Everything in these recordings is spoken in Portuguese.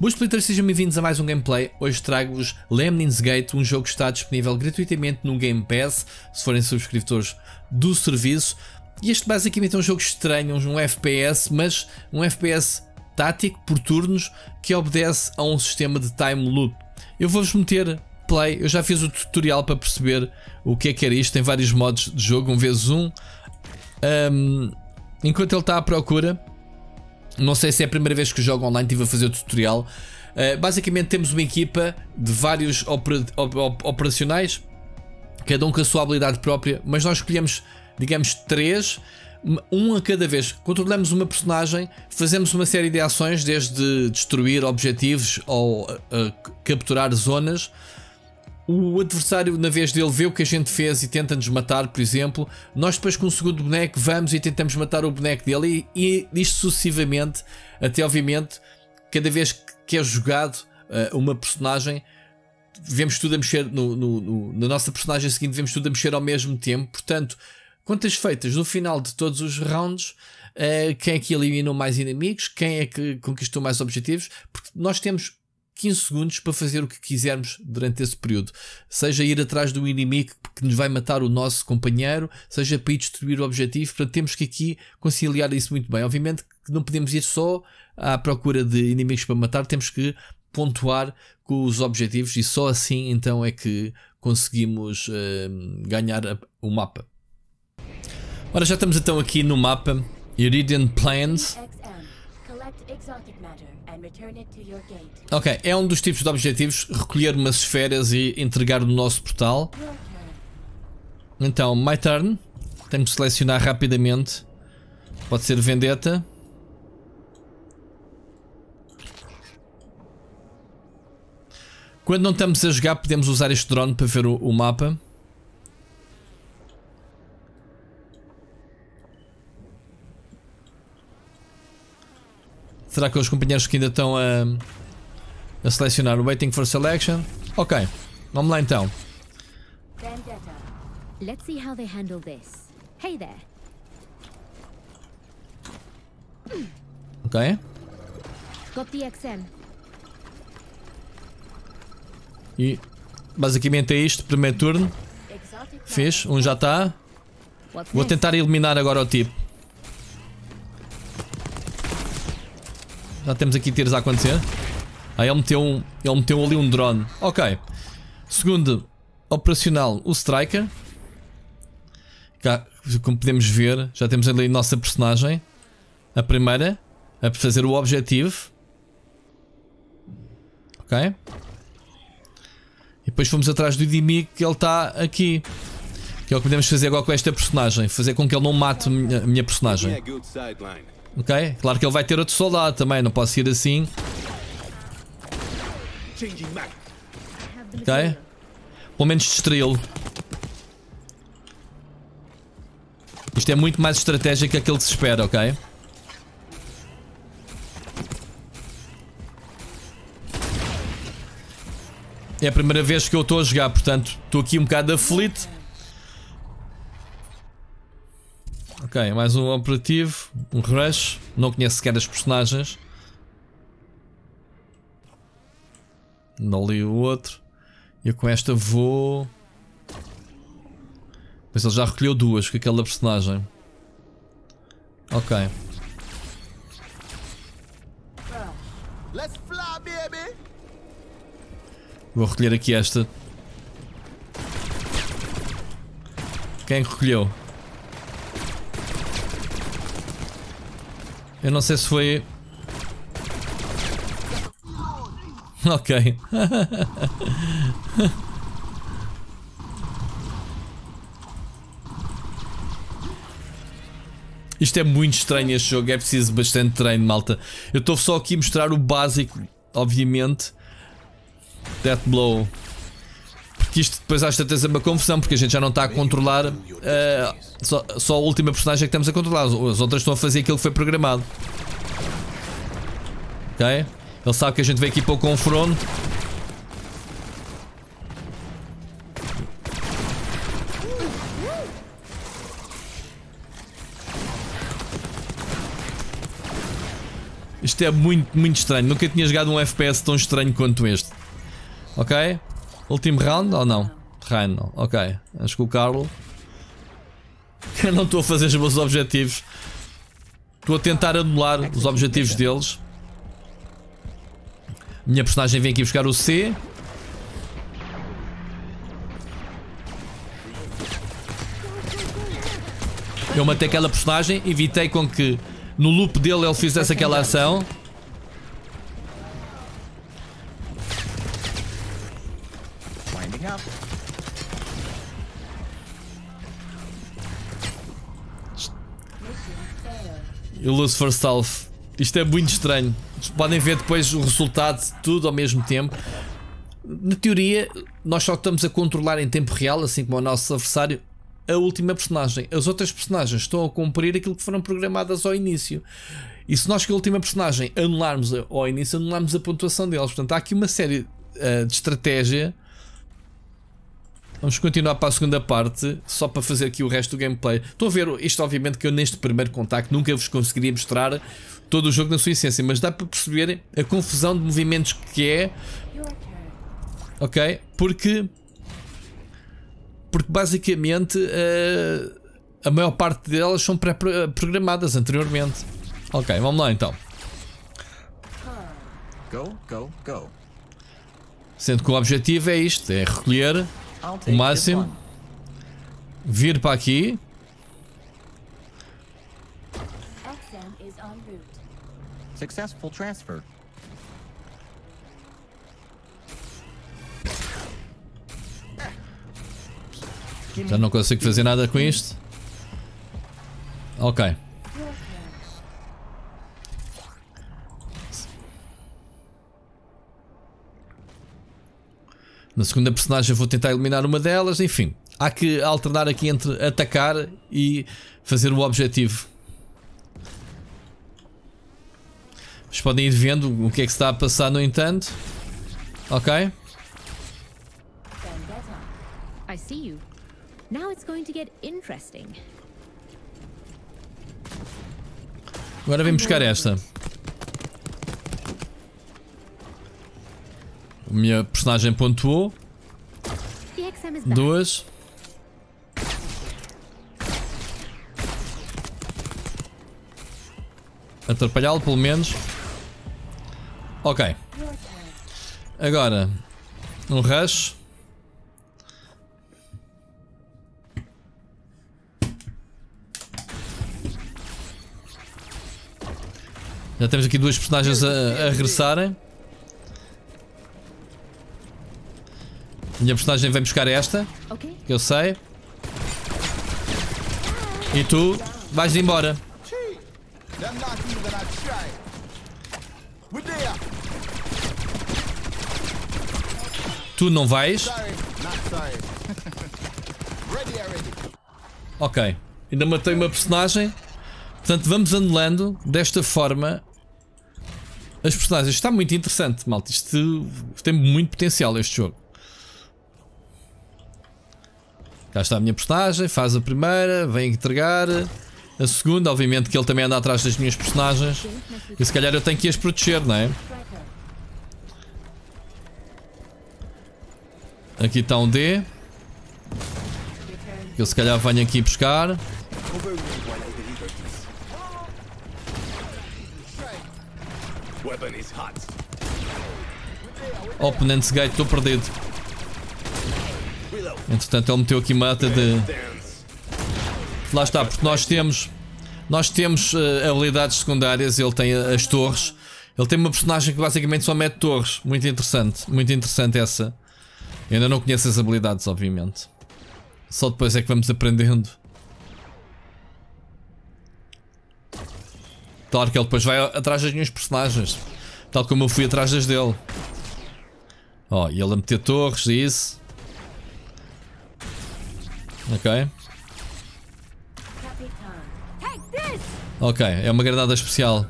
Boas Splitters, sejam bem-vindos a mais um gameplay. Hoje trago-vos Lemnins Gate, um jogo que está disponível gratuitamente no Game Pass, se forem subscritores do serviço. E este basicamente é um jogo estranho, um FPS, mas um FPS tático, por turnos, que obedece a um sistema de time loop. Eu vou-vos meter play, eu já fiz o tutorial para perceber o que é que era isto, tem vários modos de jogo, um vezes um. um enquanto ele está à procura, não sei se é a primeira vez que jogo online, estive a fazer o tutorial. Uh, basicamente temos uma equipa de vários op operacionais, cada um com a sua habilidade própria, mas nós escolhemos, digamos, três, um a cada vez. Controlamos uma personagem, fazemos uma série de ações, desde destruir objetivos ou uh, capturar zonas, o adversário, na vez dele, vê o que a gente fez e tenta-nos matar, por exemplo. Nós, depois, com o segundo boneco, vamos e tentamos matar o boneco dele, e, e isto sucessivamente, até obviamente, cada vez que é jogado uh, uma personagem, vemos tudo a mexer no, no, no, na nossa personagem seguinte, vemos tudo a mexer ao mesmo tempo. Portanto, contas feitas no final de todos os rounds, uh, quem é que eliminou mais inimigos, quem é que conquistou mais objetivos, porque nós temos 15 segundos para fazer o que quisermos durante esse período. Seja ir atrás do inimigo que nos vai matar o nosso companheiro, seja para ir destruir o objetivo. Portanto, temos que aqui conciliar isso muito bem. Obviamente que não podemos ir só à procura de inimigos para matar, temos que pontuar com os objetivos e só assim então é que conseguimos uh, ganhar a, o mapa. Ora, já estamos então aqui no mapa Iridian Plains. Ok, é um dos tipos de objetivos recolher umas esferas e entregar no nosso portal. Então, my turn. Temos que selecionar rapidamente. Pode ser vendetta. Quando não estamos a jogar, podemos usar este drone para ver o, o mapa. será que os companheiros que ainda estão a, a selecionar o Waiting for Selection. Ok, vamos lá então. Let's see how they handle this. Hey there. Ok. Got the XM. E basicamente é isto, primeiro turno. Fez, um já está. Vou tentar eliminar agora o tipo. Já temos aqui tiros a acontecer. Aí ah, ele meteu, um, ele meteu ali um drone. Ok. Segundo, operacional, o Striker. Cá, como podemos ver, já temos ali a nossa personagem. A primeira, a fazer o objetivo. Ok. E depois fomos atrás do inimigo que ele está aqui. Que é o que podemos fazer agora com esta personagem. Fazer com que ele não mate a minha, minha personagem. Ok? Claro que ele vai ter outro soldado também, não posso ir assim. Ok? Pelo menos distraí-lo. Isto é muito mais estratégico que aquilo que se espera, ok? É a primeira vez que eu estou a jogar, portanto estou aqui um bocado aflito. Ok, mais um operativo, um rush. Não conheço sequer as personagens. Não li o outro. Eu com esta vou. Mas ele já recolheu duas com aquela personagem. Ok. Vou recolher aqui esta. Quem recolheu? Eu não sei se foi... Ok. Isto é muito estranho este jogo, é preciso bastante treino, malta. Eu estou só aqui a mostrar o básico, obviamente. Death Blow que isto depois às tantas é uma confusão, porque a gente já não está a controlar uh, só, só a última personagem que estamos a controlar. As outras estão a fazer aquilo que foi programado. Ok? Ele sabe que a gente veio aqui para o confronto. Isto é muito, muito estranho. Nunca tinha jogado um FPS tão estranho quanto este. Ok? Último round ou não? Reino, ok. ok. Vamos colocá-lo. Eu não estou a fazer os meus objetivos. Estou a tentar anular os objetivos deles. Minha personagem vem aqui buscar o C. Eu matei aquela personagem, evitei com que no loop dele ele fizesse aquela ação. coming up. E o Lucifer Stealth. Isto é muito estranho. Podem ver depois o resultado tudo ao mesmo tempo. Na teoria, nós só estamos a controlar em tempo real, assim como o nosso adversário, a última personagem. As outras personagens estão a cumprir aquilo que foram programadas ao início. E se nós com a última personagem anularmos ao início, anulamos a pontuação deles. Portanto, há aqui uma série uh, de estratégia Vamos continuar para a segunda parte, só para fazer aqui o resto do gameplay. Estou a ver, isto obviamente que eu neste primeiro contacto nunca vos conseguiria mostrar todo o jogo na sua essência, mas dá para perceber a confusão de movimentos que é. Ok? Porque. Porque basicamente uh, a maior parte delas são pré-programadas anteriormente. Ok, vamos lá então. Go, go, go. Sendo que o objetivo é isto: é recolher o máximo. Vir para aqui. Successful transfer. Já não consigo fazer nada com isto. Ok. Na segunda personagem vou tentar eliminar uma delas, enfim. Há que alternar aqui entre atacar e fazer o objetivo. Mas podem ir vendo o que é que se está a passar, no entanto. Ok? Agora vem buscar esta. minha personagem pontuou. É duas. Atrapalhá-lo, pelo menos. Ok. Agora, um rush. Já temos aqui duas personagens a, a regressarem. minha personagem vem buscar esta. Que eu sei. E tu vais embora. Tu não vais? Ok. Ainda matei uma personagem. Portanto, vamos anulando desta forma as personagens. Está muito interessante, malta. Isto tem muito potencial este jogo. Cá está a minha postagem, faz a primeira, vem entregar. A segunda, obviamente que ele também anda atrás das minhas personagens. E se calhar eu tenho que as proteger, não é? Aqui está um D. Que eu se calhar venho aqui buscar. Opponent's Gate, estou perdido. Entretanto, ele meteu aqui mata de. Lá está, porque nós temos. Nós temos uh, habilidades secundárias, ele tem as torres. Ele tem uma personagem que basicamente só mete torres. Muito interessante, muito interessante essa. Eu ainda não conheço as habilidades, obviamente. Só depois é que vamos aprendendo. Claro que ele depois vai atrás das minhas personagens. Tal como eu fui atrás das dele. oh, e ele a meter torres e isso. Ok. Ok, é uma granada especial.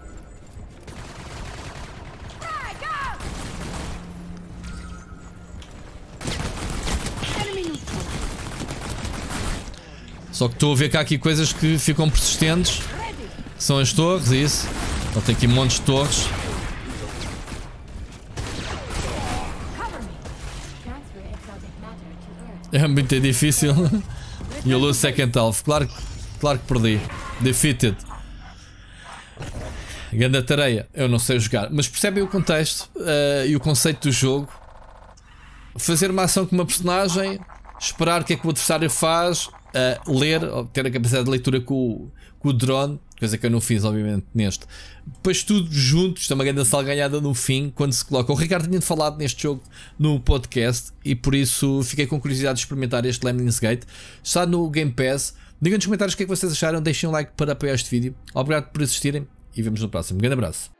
Só que estou a ver cá aqui coisas que ficam persistentes. Que são as torres, é isso. Então tem aqui montes de torres. É muito difícil. You lose second half. Claro, claro que perdi. Defeated. Ganda tareia. Eu não sei jogar. Mas percebem o contexto uh, e o conceito do jogo. Fazer uma ação com uma personagem, esperar o que é que o adversário faz, uh, ler, ter a capacidade de leitura com, com o drone Coisa que eu não fiz, obviamente, neste. Depois tudo junto, isto é uma grande salganhada no fim, quando se coloca. O Ricardo tinha falado neste jogo no podcast e por isso fiquei com curiosidade de experimentar este Lemning's Gate. Está no Game Pass. Digam nos comentários o que é que vocês acharam, deixem um like para apoiar este vídeo. Obrigado por assistirem e vemos no próximo. Um grande abraço.